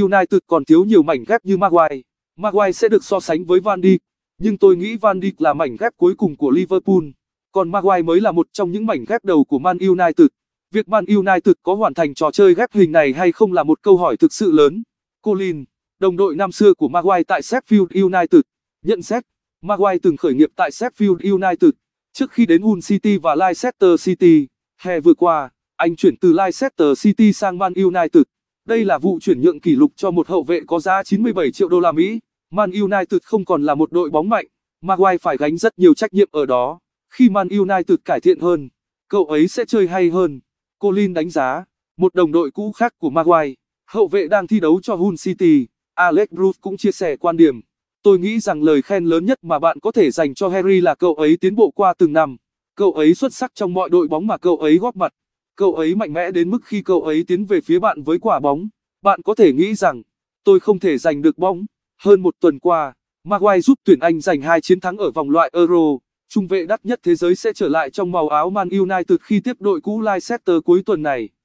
United còn thiếu nhiều mảnh ghép như Maguire. Maguire sẽ được so sánh với Van Dijk, nhưng tôi nghĩ Van Dijk là mảnh ghép cuối cùng của Liverpool, còn Maguire mới là một trong những mảnh ghép đầu của Man United. Việc Man United có hoàn thành trò chơi ghép hình này hay không là một câu hỏi thực sự lớn. Colin, đồng đội năm xưa của Maguire tại Sheffield United, nhận xét, Maguire từng khởi nghiệp tại Sheffield United trước khi đến Hull City và Leicester City. Hè vừa qua, anh chuyển từ Leicester City sang Man United. Đây là vụ chuyển nhượng kỷ lục cho một hậu vệ có giá 97 triệu đô la Mỹ. Man United không còn là một đội bóng mạnh, Maguire phải gánh rất nhiều trách nhiệm ở đó. Khi Man United cải thiện hơn, cậu ấy sẽ chơi hay hơn. Colin đánh giá, một đồng đội cũ khác của Maguire, hậu vệ đang thi đấu cho Hull City, Alex Bruce cũng chia sẻ quan điểm. Tôi nghĩ rằng lời khen lớn nhất mà bạn có thể dành cho Harry là cậu ấy tiến bộ qua từng năm. Cậu ấy xuất sắc trong mọi đội bóng mà cậu ấy góp mặt. Cậu ấy mạnh mẽ đến mức khi cậu ấy tiến về phía bạn với quả bóng, bạn có thể nghĩ rằng, tôi không thể giành được bóng. Hơn một tuần qua, Maguire giúp tuyển Anh giành hai chiến thắng ở vòng loại Euro. Trung vệ đắt nhất thế giới sẽ trở lại trong màu áo Man United khi tiếp đội cũ Leicester cuối tuần này.